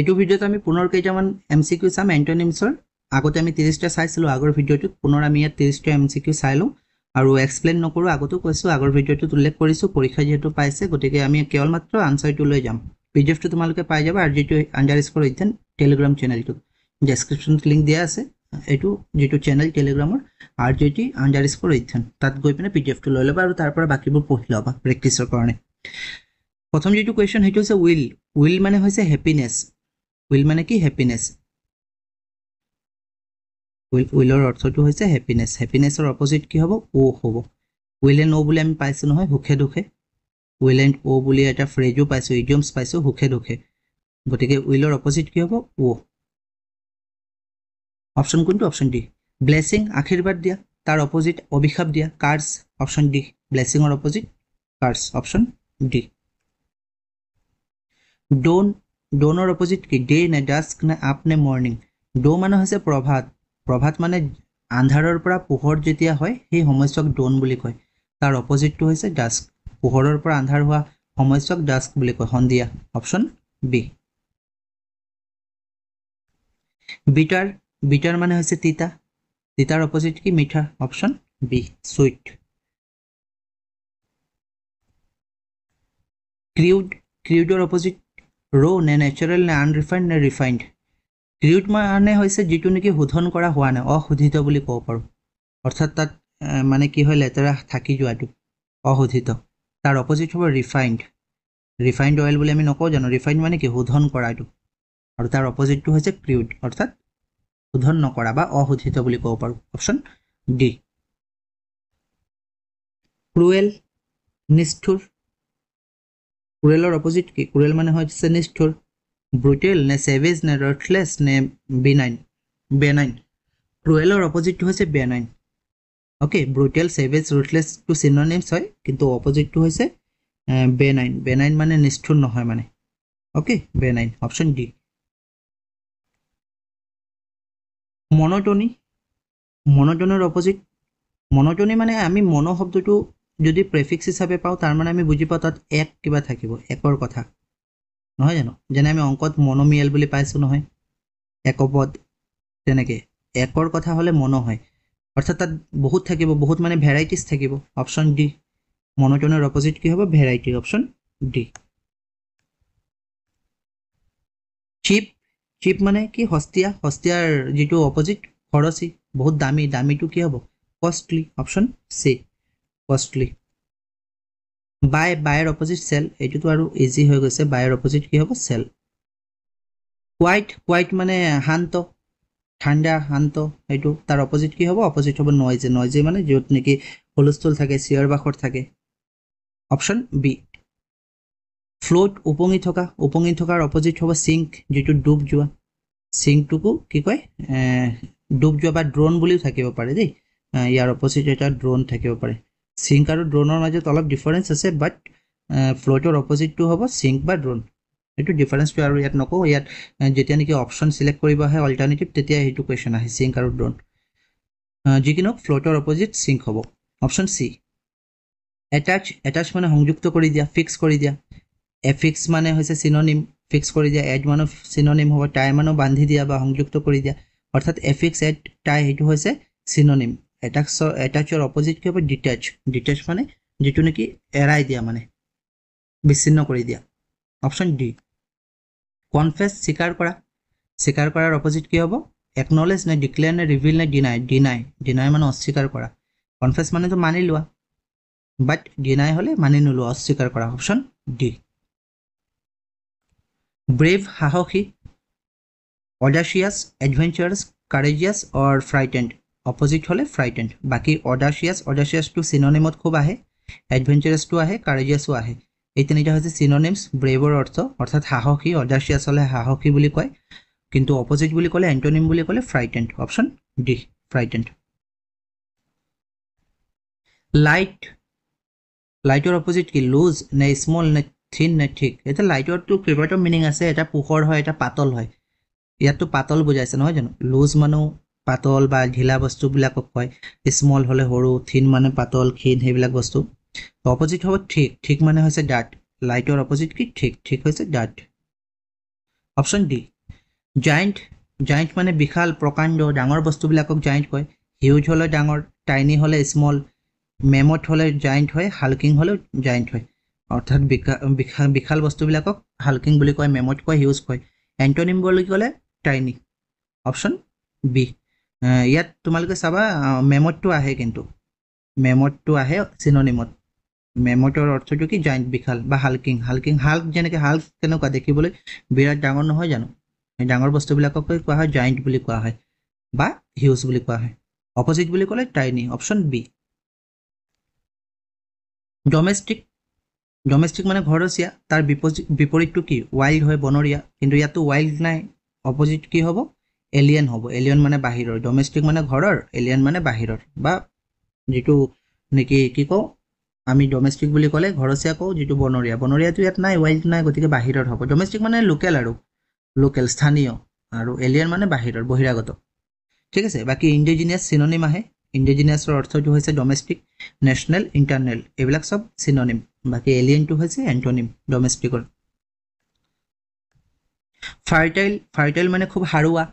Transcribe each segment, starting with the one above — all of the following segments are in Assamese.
এইটো ভিডিঅ'ত আমি পুনৰ কেইটামান এম চি কিউ চাম এণ্টনিমছৰ আগতে আমি ত্ৰিছটা চাইছিলোঁ আগৰ ভিডিঅ'টোত পুনৰ আমি ইয়াত ত্ৰিছটা এম চি কিউ চাই লওঁ আৰু এক্সপ্লেইন নকৰোঁ আগতো কৈছোঁ আগৰ ভিডিঅ'টোত উল্লেখ কৰিছোঁ পৰীক্ষা যিহেতু পাইছে গতিকে আমি কেৱল মাত্ৰ আনচাৰটো লৈ যাম পি ডি এফটো তোমালোকে পাই যাবা আৰু যিটো আণ্ডাৰ স্কৰ অধ্যয়ন টেলিগ্ৰাম চেনেলটোত ডেছক্ৰিপশ্যনত লিংক দিয়া আছে এইটো যিটো চেনেল টেলিগ্ৰামৰ R G T underscore Adhyayan তাত গৈ পিনে পি ডি এফটো লৈ ল'বা আৰু তাৰ পৰা বাকীবোৰ পঢ়ি ল'বা প্ৰেক্টিছৰ কাৰণে প্ৰথম যিটো কুৱেশ্যন সেইটো হৈছে উইল উইল মানে হৈছে হেপিনেছ উইল মানে কি হেপিনেছ উইল উইলৰ অৰ্থটো হৈছে হেপিনেছ হেপিনেছৰ অপজিট কি হ'ব অ' হ'ব উইল এণ্ড অ' বুলি আমি পাইছোঁ নহয় সুখে দুখে উইল এণ্ড অ' বুলি এটা ফ্ৰেজো পাইছোঁ ইডিয়মছ পাইছোঁ সুখে দুখে গতিকে উইলৰ অপজিট কি হ'ব অ' অপশ্যন কোনটো অপশ্যন ডি ব্লেছিং আশীৰ্বাদ দিয়া তাৰ অপজিট অভিশাপ দিয়া কাৰ্ছ অপশ্যন ডি ব্লেছিঙৰ opposite curse option D dawn ড'নৰ অপজিট কি ডে' নে ডাস্ক নে আপ নে মৰ্ণিং ড' মানে হৈছে প্ৰভাত প্ৰভাত মানে আন্ধাৰৰ পৰা পোহৰ যেতিয়া হয় সেই সময়ছোৱাক ডোন বুলি কয় তাৰ অপজিটটো হৈছে ডাস্ক পোহৰৰ পৰা আন্ধাৰ হোৱা সময়ছোৱাক ডাস্ক বুলি কয় সন্ধিয়া অপশ্যন বি বিটাৰ বিটাৰ মানে হৈছে তিতা তিতাৰ অপজিট কি মিঠা অপশ্যন বি চুইট ক্ৰিউড ক্ৰিউডৰ অপজিট ৰ' নে নেচাৰেল নে আনৰিফাইণ্ড নে ৰিফাইণ্ড ক্ৰিউড মানে হৈছে যিটো নেকি শোধন কৰা হোৱা নাই অশোধিত বুলি ক'ব পাৰোঁ অৰ্থাৎ তাত মানে কি হয় লেতেৰা থাকি যোৱাটো অশোধিত তাৰ অপজিট হ'ব ৰিফাইণ্ড ৰিফাইণ্ড অইল বুলি আমি নকওঁ জানো ৰিফাইণ্ড মানে কি শোধন কৰাটো আৰু তাৰ অপজিটটো হৈছে ক্ৰিউড অৰ্থাৎ শোধন নকৰা বা অশোধিত বুলি ক'ব পাৰোঁ অপশ্যন ডি ক্ৰুৱেল নিষ্ঠুৰ কুৰেলৰ অপজিট কি কুৰেল মানে হৈছে নিষ্ঠুৰ ব্ৰুটেল নে চেভেজ নে ৰথলেছ নে বিনাইন বেনাইন ক্ৰুৱেলৰ অপজিটটো হৈছে বেনাইন অ'কে ব্ৰুটেল চেভেজ ৰুথলেছটো চিহ্ন নেমছ হয় কিন্তু অপজিটটো হৈছে বেনাইন বেনাইন মানে নিষ্ঠুৰ নহয় মানে okay benign option D monotony মনটনৰ অপজিট মনটনি মানে আমি মন শব্দটো যদি প্ৰেফিক্স হিচাপে পাওঁ তাৰ মানে আমি বুজি পাওঁ তাত এক কিবা থাকিব একৰ কথা নহয় জানো যেনে আমি অংকত মনোমিয়েল বুলি পাইছোঁ নহয় একপদ তেনেকৈ একৰ কথা হ'লে মনো হয় অৰ্থাৎ তাত বহুত থাকিব বহুত মানে ভেৰাইটিছ থাকিব অপশ্যন ডি মনোটনৰ অপজিট কি হ'ব variety option D cheap cheap মানে কি সস্তীয়া সস্তীয়াৰ যিটো অপজিট খৰচী বহুত দামী দামীটো কি হ'ব costly option C costly buy বাইৰ অপজিট চেল এইটোতো আৰু ইজি হৈ গৈছে বাইৰ অপজিট কি হ'ব চেল কুৱাইট কুৱাইট মানে শান্ত ঠাণ্ডা শান্ত সেইটো তাৰ অপজিট কি হ'ব অপজিট হ'ব নয়জে নয়জে মানে য'ত নেকি হুলস্থুল থাকে চিঞৰ বাখৰ থাকে অপশ্যন বি ফ্ল'ট উপঙি থকা উপঙি থকাৰ অপজিট হ'ব চিংক যিটো ডুব যোৱা চিংকটোকো কি কয় ডুব যোৱা বা ড্ৰোন বুলিও থাকিব পাৰে দেই ইয়াৰ অপজিট এটা ড্ৰোন থাকিব পাৰে sync আৰু drone মাজত অলপ difference আছে but float ৰ opposite টো হ'ব sync বা drone এইটো difference টো আৰু ইয়াত নকও ইয়াত যেতিয়া নেকি অপচন সিলেক্ট কৰিব হয় অল্টাৰনেটিভ তেতিয়া এইটো কোৱেশ্চন আহে sync আৰু drone যিকিনক float ৰ opposite sync হ'ব অপচন c attach attach মানে সংযুক্ত কৰি দিয়া fix কৰি দিয়া affix মানে হৈছে synonym fix কৰি দিয়া add মানে synonym হ'ব tie মানে বান্ধি দিয়া বা সংযুক্ত কৰি দিয়া অৰ্থাৎ affix add tie এইটো হৈছে synonym এটাক্সৰ এটাচৰ অপজিট কি হ'ব ডিটেচ ডিটেচ মানে যিটো নেকি এৰাই দিয়া মানে বিচ্ছিন্ন কৰি দিয়া অপশ্যন ডি কনফেচ স্বীকাৰ কৰা স্বীকাৰ কৰাৰ অপজিট কি হ'ব একনলেজ নাই ডিক্লেয়াৰ নাই ৰিভিল নাই ডিনাই ডিনাই ডিনাই মানে অস্বীকাৰ কৰা কনফেচ মানেতো মানি লোৱা বাট ডিনাই হ'লে মানি নোলোৱা অস্বীকাৰ কৰা অপশ্যন ডি ব্ৰেভ সাহসী অডাচিয়াছ এডভেঞ্চাৰছ কাৰেজিয়াছ অৰ ফ্ৰাইটেণ্ড অপজিট হ'লে ফ্ৰাইটেণ্ড বাকী অৰ্ডাৰচিয়াছ অৰ্ডাৰচিয়াছটো চিনোনেমত খুব আহে এডভেঞ্চাৰাছটো আহে কাৰেজিয়াছো আহে এই তিনিটা হৈছে চিনোনেমছ ব্ৰেভৰ অৰ্থ অৰ্থাৎ সাহসী অৰ্ডাৰচিয়াছ হ'লে সাহসী বুলি কয় কিন্তু অপজিট বুলি ক'লে এণ্টনিম বুলি ক'লে frightened option D frightened light লাইটৰ অপজিট কি লুজ নে স্মল নে থিন নে ঠিক এতিয়া লাইটৰটো কেইবাটাও মিনিং আছে এটা পোহৰ হয় এটা পাতল হয় ইয়াততো পাতল বুজাইছে নহয় জানো লুজ মানুহ পাতল বা ঢিলা বস্তুবিলাকক কয় স্মল হ'লে সৰু থিন মানে পাতল ক্ষীণ সেইবিলাক বস্তু অপজিট হ'ব ঠিক ঠিক মানে হৈছে ডাট লাইটৰ অপজিট কি ঠিক ঠিক হৈছে ডাট অপশ্যন ডি জাইণ্ট জাইণ্ট মানে বিশাল প্ৰকাণ্ড ডাঙৰ বস্তুবিলাকক জাইণ্ট কয় হিউজ হ'লে ডাঙৰ টাইনি হ'লে স্মল মেমত হ'লে জাইণ্ট হয় হাল্কিং হ'লেও জাইণ্ট হয় অৰ্থাৎ বিশাল বিশাল বস্তুবিলাকক হালকিং বুলি কয় মেমত কয় হিউজ কয় এণ্টনিম বুলি ক'লে টাইনি অপশ্যন বি ইয়াত তোমালোকে চাবা মেমটটো আহে কিন্তু মেমটটো আহে চিননিমত মেমটৰ অৰ্থটো কি জইণ্ট বিশাল বা হাল্কিং হাল্কিং হাল্ক যেনেকৈ হাল্ক কেনেকুৱা দেখিবলৈ বিৰাট ডাঙৰ নহয় জানো সেই ডাঙৰ বস্তুবিলাককে কোৱা হয় জইণ্ট বুলি কোৱা হয় বা হিউজ বুলি কোৱা হয় অপজিট বুলি ক'লে tiny option B domestic domestic মানে ঘৰচীয়া তাৰ বিপজি বিপৰীতটো কি ৱাইল্ড হয় বনৰীয়া কিন্তু ইয়াতো ৱাইল্ড নাই অপজিট কি হ'ব এলিয়েন হ'ব এলিয়েন মানে বাহিৰৰ ডমেষ্টিক মানে ঘৰৰ এলিয়েন মানে বাহিৰৰ বা যিটো নেকি কি কওঁ আমি ডমেষ্টিক বুলি ক'লে ঘৰচীয়া কওঁ যিটো বনৰীয়া বনৰীয়াটো ইয়াত নাই ৱাইল্ড নাই গতিকে বাহিৰত হ'ব ডমেষ্টিক মানে লোকেল আৰু লোকেল স্থানীয় আৰু এলিয়েন মানে বাহিৰৰ বহিৰাগত ঠিক আছে বাকী ইণ্ডিজিনিয়াছ চিননিম আহে ইণ্ডিজিনিয়াছৰ অৰ্থটো হৈছে ডমেষ্টিক নেশ্যনেল ইণ্টাৰনেল এইবিলাক চব চিননিম বাকী এলিয়েনটো হৈছে এণ্টনিম ডমেষ্টিকৰ ফাৰ্টাইল ফাৰ্টাইল মানে খুব সাৰুৱা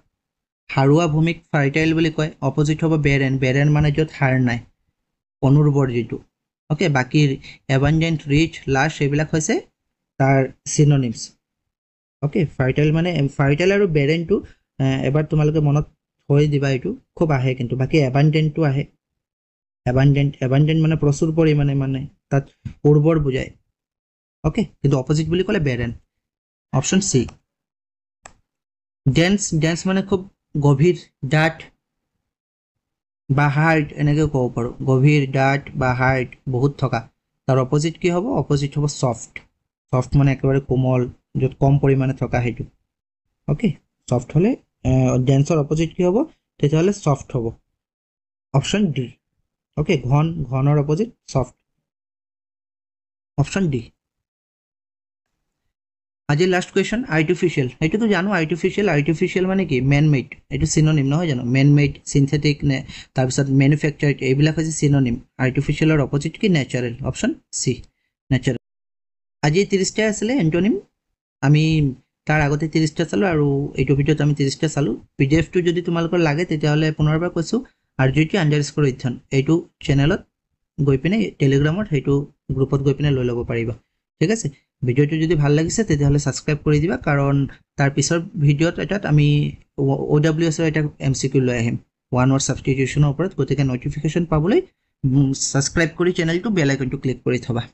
সাৰুৱা ভূমিক ফাৰ্টাইল বুলি কয় অপজিট হ'ব বেৰেন বেৰেন মানে য'ত সাৰ নাই অনুৰ্বৰ যিটো অ'কে বাকী এভাঞ্জেণ্ট ৰিচ লাষ্ট এইবিলাক হৈছে তাৰ চিননিমছ অ'কে ফাৰ্টাইল মানে ফাৰ্টাইল আৰু বেৰেনটো এবাৰ তোমালোকে মনত থৈ দিবা এইটো খুব আহে কিন্তু বাকী এভাঞ্জেণ্টটো আহে এভাঞ্জেণ্ট এভাঞ্জেণ্ট মানে প্ৰচুৰ পৰিমাণে মানে তাত উৰ্বৰ বুজায় অ'কে কিন্তু অপজিট বুলি ক'লে barren option C dense dense মানে খুব গভীৰ ডাঠ বা হাইট এনেকৈ ক'ব পাৰোঁ গভীৰ ডাঠ বা হাৰ্ড বহুত থকা তাৰ অপজিট কি হ'ব অপজিট হ'ব ছফ্ট ছফ্ট মানে একেবাৰে কোমল য'ত কম পৰিমাণে থকা সেইটো অ'কে ছফ্ট হ'লে ডেন্সৰ অপজিট কি হ'ব তেতিয়াহ'লে ছফ্ট হ'ব অপশ্যন ডি অ'কে ঘন ঘনৰ অপজিট ছফ্ট অপশ্যন ডি আজি লাষ্ট কুৱেশ্যন আৰ্টিফিচিয়েল এইটোতো জানো আৰ্টিফিচিয়েল আৰ্টিফিচিয়েল মানে কি মেন মেড এইটো চিন'নিম নহয় জানো মেন মেড চিনথেটিক নে তাৰপিছত মেনুফেকচাৰ এইবিলাক হৈছে চিন'নিম আৰ্টিফিচিয়েলৰ অপজিট কি নেচাৰেল অপচন চি নেচাৰেল আজি ত্ৰিছটাই আছিলে এণ্টনিম আমি তাৰ আগতে ত্ৰিছটা চালোঁ আৰু এইটো ভিডিঅ'ত আমি ত্ৰিছটা চালোঁ পি ডি এফটো যদি তোমালোকৰ লাগে তেতিয়াহ'লে পুনৰবাৰ কৈছোঁ R G T underscore Adhyayan এইটো চেনেলত গৈ পিনে টেলিগ্ৰামত সেইটো গ্ৰুপত গৈ পিনে লৈ ল'ব পাৰিবা ঠিক আছে ভিডিঅ'টো যদি ভাল লাগিছে তেতিয়াহ'লে ছাবস্ক্ৰাইব কৰি দিবা কাৰণ তাৰ পিছৰ ভিডিঅ'ত এটাত আমি অ ডাব্লিউ এছৰ এটা এম চি কিউ লৈ আহিম ওৱান ৱৰ ছাবষ্টিটিউশ্যনৰ ওপৰত গতিকে ন'টিফিকেশ্যন পাবলৈ ছাবস্ক্ৰাইব কৰি চেনেলটো বেল ক্লিক কৰি থবা